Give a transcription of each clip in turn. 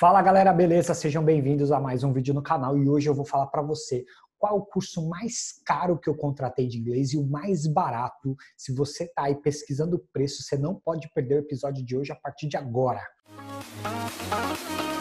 Fala galera, beleza? Sejam bem-vindos a mais um vídeo no canal e hoje eu vou falar para você qual o curso mais caro que eu contratei de inglês e o mais barato. Se você tá aí pesquisando o preço, você não pode perder o episódio de hoje a partir de agora. Música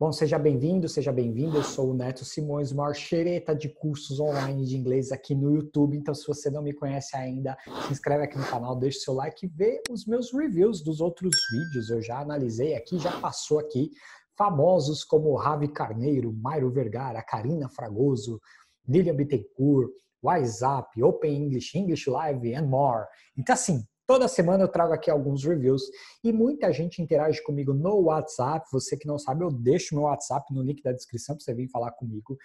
Bom, seja bem-vindo, seja bem-vinda. Eu sou o Neto Simões, o maior xereta de cursos online de inglês aqui no YouTube. Então, se você não me conhece ainda, se inscreve aqui no canal, deixa o seu like e vê os meus reviews dos outros vídeos. Eu já analisei aqui, já passou aqui. Famosos como Ravi Carneiro, Mairo Vergara, Karina Fragoso, Lilian Bittencourt, WhatsApp, Open English, English Live and more. Então, assim, Toda semana eu trago aqui alguns reviews e muita gente interage comigo no WhatsApp. Você que não sabe, eu deixo meu WhatsApp no link da descrição para você vir falar comigo.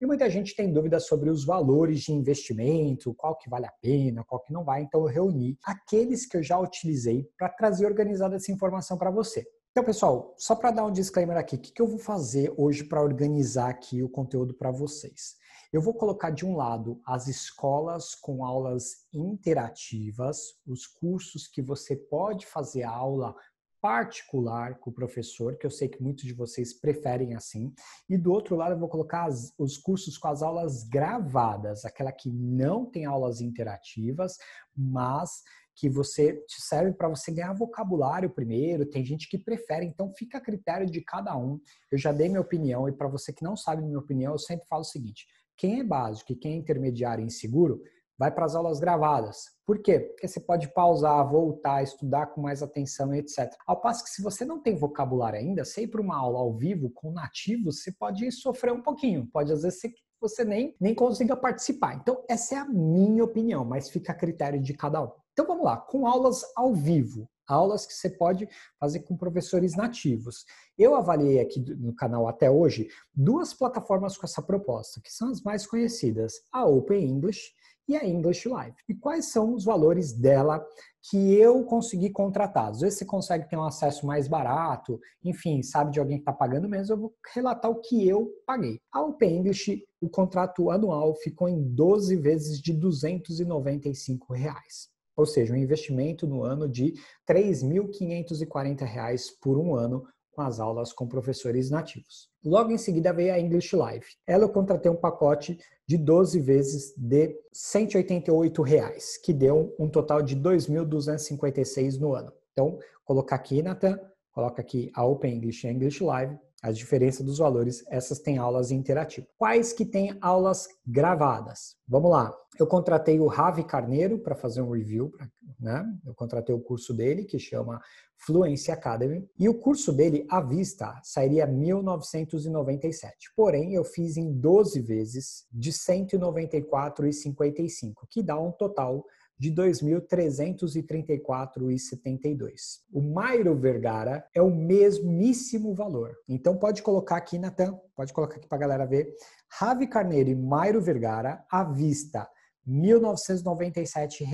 E muita gente tem dúvidas sobre os valores de investimento, qual que vale a pena, qual que não vai. Então eu reuni aqueles que eu já utilizei para trazer organizada essa informação para você. Então, pessoal, só para dar um disclaimer aqui, o que, que eu vou fazer hoje para organizar aqui o conteúdo para vocês? Eu vou colocar de um lado as escolas com aulas interativas, os cursos que você pode fazer aula particular com o professor, que eu sei que muitos de vocês preferem assim. E do outro lado, eu vou colocar as, os cursos com as aulas gravadas, aquela que não tem aulas interativas, mas que você te serve para você ganhar vocabulário primeiro. Tem gente que prefere, então fica a critério de cada um. Eu já dei minha opinião e para você que não sabe minha opinião, eu sempre falo o seguinte: quem é básico e quem é intermediário e inseguro vai para as aulas gravadas. Por quê? Porque você pode pausar, voltar, estudar com mais atenção, etc. Ao passo que se você não tem vocabulário ainda, sei para uma aula ao vivo com nativos, você pode sofrer um pouquinho. Pode às vezes você nem, nem consiga participar. Então, essa é a minha opinião, mas fica a critério de cada um. Então vamos lá, com aulas ao vivo, aulas que você pode fazer com professores nativos. Eu avaliei aqui no canal até hoje duas plataformas com essa proposta, que são as mais conhecidas, a Open English e a English Live. E quais são os valores dela que eu consegui contratar? Às vezes você consegue ter um acesso mais barato, enfim, sabe de alguém que está pagando menos, eu vou relatar o que eu paguei. A Open English, o contrato anual ficou em 12 vezes de R$ 295. Reais ou seja, um investimento no ano de R$ 3.540 por um ano com as aulas com professores nativos. Logo em seguida veio a English Live. Ela eu contratei um pacote de 12 vezes de R$ 188, reais, que deu um total de 2.256 no ano. Então, colocar aqui, Natan, coloca aqui a Open English English Live, as diferenças dos valores, essas têm aulas interativas. Quais que têm aulas gravadas? Vamos lá. Eu contratei o Ravi Carneiro para fazer um review, né? Eu contratei o curso dele, que chama Fluency Academy, e o curso dele à vista sairia 1997. Porém, eu fiz em 12 vezes de 194,55, que dá um total de 2.334,72. O Mairo Vergara é o mesmíssimo valor. Então pode colocar aqui, Natan, pode colocar aqui para a galera ver. Ravi Carneiro e Mairo Vergara à vista, R$ 1.997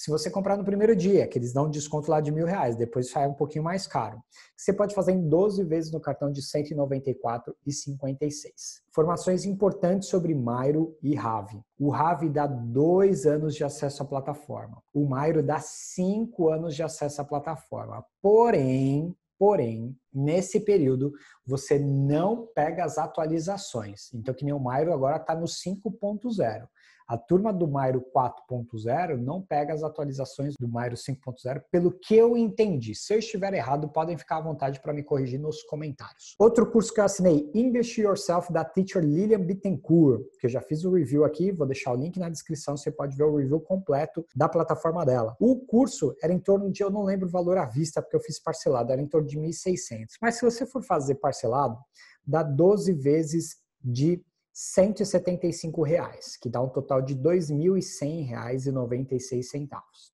se você comprar no primeiro dia, que eles dão um desconto lá de mil reais, depois sai um pouquinho mais caro. Você pode fazer em 12 vezes no cartão de R$ 194,56. Informações importantes sobre Mairo e Rave. O Rave dá dois anos de acesso à plataforma. O Mairo dá cinco anos de acesso à plataforma. Porém, porém, Nesse período, você não pega as atualizações. Então, que nem o Mairo agora está no 5.0. A turma do Mairo 4.0 não pega as atualizações do Mairo 5.0, pelo que eu entendi. Se eu estiver errado, podem ficar à vontade para me corrigir nos comentários. Outro curso que eu assinei, English Yourself, da teacher Lilian Bittencourt, que eu já fiz o review aqui, vou deixar o link na descrição, você pode ver o review completo da plataforma dela. O curso era em torno de, eu não lembro o valor à vista, porque eu fiz parcelado, era em torno de 1.600. Mas se você for fazer parcelado, dá 12 vezes de 175 reais, que dá um total de R$ 2.100,96.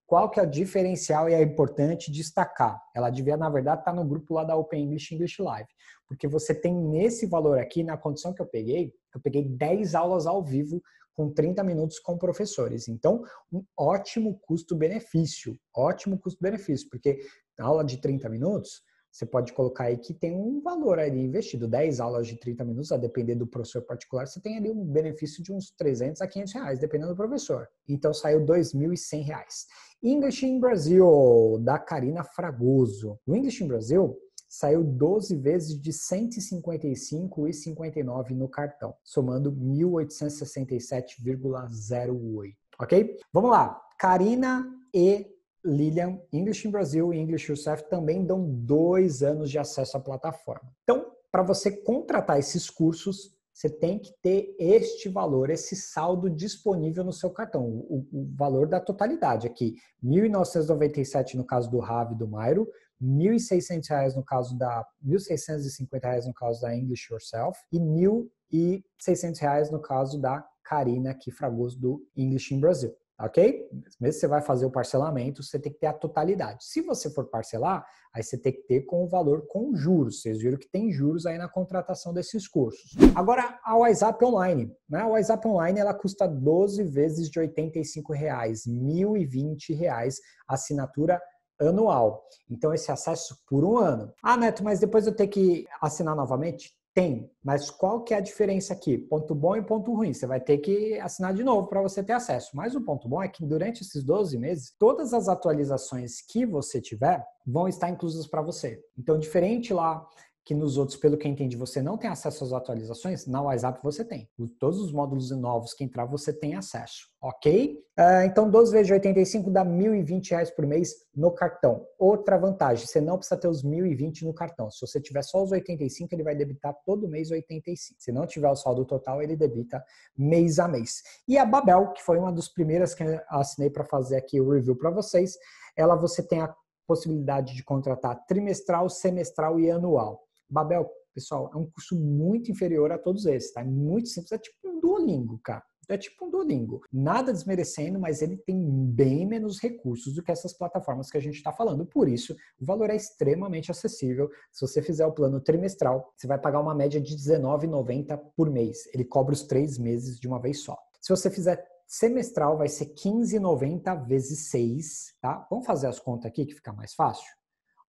Qual que é o diferencial e é importante destacar? Ela devia, na verdade, estar tá no grupo lá da Open English English Live, porque você tem nesse valor aqui, na condição que eu peguei, eu peguei 10 aulas ao vivo com 30 minutos com professores. Então, um ótimo custo-benefício, ótimo custo-benefício, porque aula de 30 minutos, você pode colocar aí que tem um valor ali investido, 10 aulas de 30 minutos, a depender do professor particular, você tem ali um benefício de uns 300 a 500 reais, dependendo do professor. Então saiu 2.100 reais. English in Brasil, da Karina Fragoso. O English in Brasil saiu 12 vezes de 155,59 no cartão, somando 1.867,08. Ok? Vamos lá. Karina e Lilian, English in Brasil e English Yourself também dão dois anos de acesso à plataforma. Então, para você contratar esses cursos, você tem que ter este valor, esse saldo disponível no seu cartão, o, o valor da totalidade aqui, 1.997 no caso do Ravi e do Mairo, 1.600 reais no caso da 1.650 reais no caso da English Yourself e 1.600 reais no caso da Karina aqui Fragoso do English in Brasil ok? Mesmo você vai fazer o parcelamento, você tem que ter a totalidade. Se você for parcelar, aí você tem que ter com o valor com juros. Vocês viram que tem juros aí na contratação desses cursos. Agora, a WhatsApp Online. Né? A WhatsApp Online, ela custa 12 vezes de R$ 85,00, R$ reais assinatura anual. Então, esse acesso por um ano. Ah, Neto, mas depois eu tenho que assinar novamente? Tem, mas qual que é a diferença aqui? Ponto bom e ponto ruim. Você vai ter que assinar de novo para você ter acesso. Mas o ponto bom é que durante esses 12 meses, todas as atualizações que você tiver vão estar inclusas para você. Então, diferente lá que nos outros, pelo que eu entendi, você não tem acesso às atualizações, na WhatsApp você tem. Todos os módulos novos que entrar, você tem acesso, ok? Uh, então, 12 vezes de 85 dá R$ 1.020 por mês no cartão. Outra vantagem, você não precisa ter os 1.020 no cartão. Se você tiver só os 85, ele vai debitar todo mês 85. Se não tiver o saldo total, ele debita mês a mês. E a Babel, que foi uma das primeiras que eu assinei para fazer aqui o review para vocês, ela você tem a possibilidade de contratar trimestral, semestral e anual. Babel, pessoal, é um curso muito inferior a todos esses, tá? É muito simples, é tipo um Duolingo, cara. É tipo um Duolingo. Nada desmerecendo, mas ele tem bem menos recursos do que essas plataformas que a gente está falando. Por isso, o valor é extremamente acessível. Se você fizer o plano trimestral, você vai pagar uma média de R$19,90 por mês. Ele cobra os três meses de uma vez só. Se você fizer semestral, vai ser 15,90 vezes 6, tá? Vamos fazer as contas aqui que fica mais fácil?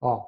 Ó,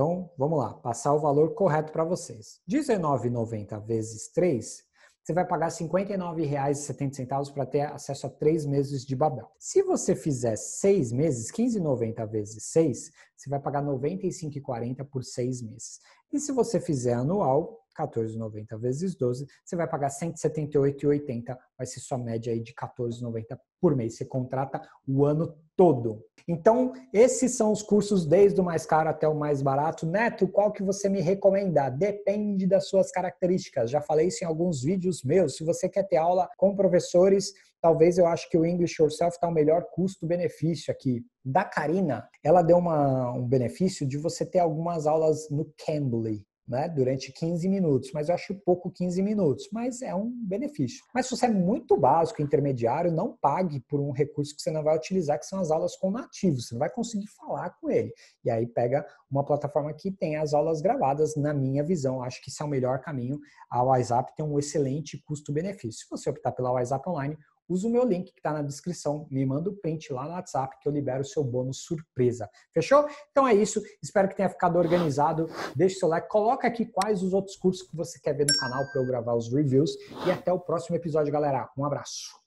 então, vamos lá, passar o valor correto para vocês. R$19,90 vezes 3, você vai pagar R$59,70 para ter acesso a três meses de Babel. Se você fizer seis meses, R$15,90 vezes 6, você vai pagar R$95,40 por seis meses. E se você fizer anual, 14,90 vezes 12, você vai pagar 178,80, vai ser sua média aí de 14,90 por mês. Você contrata o ano todo. Então, esses são os cursos desde o mais caro até o mais barato. Neto, qual que você me recomenda? Depende das suas características. Já falei isso em alguns vídeos meus. Se você quer ter aula com professores, talvez eu acho que o English Yourself está o melhor custo-benefício aqui. Da Karina, ela deu uma, um benefício de você ter algumas aulas no Cambly né, durante 15 minutos, mas eu acho pouco 15 minutos, mas é um benefício. Mas se você é muito básico, intermediário, não pague por um recurso que você não vai utilizar, que são as aulas com nativos, você não vai conseguir falar com ele. E aí pega uma plataforma que tem as aulas gravadas, na minha visão, acho que esse é o melhor caminho. A WhatsApp tem um excelente custo-benefício. Se você optar pela WhatsApp Online, usa o meu link que está na descrição, me manda o um print lá no WhatsApp que eu libero o seu bônus surpresa. Fechou? Então é isso. Espero que tenha ficado organizado. Deixe seu like, coloca aqui quais os outros cursos que você quer ver no canal para eu gravar os reviews. E até o próximo episódio, galera. Um abraço.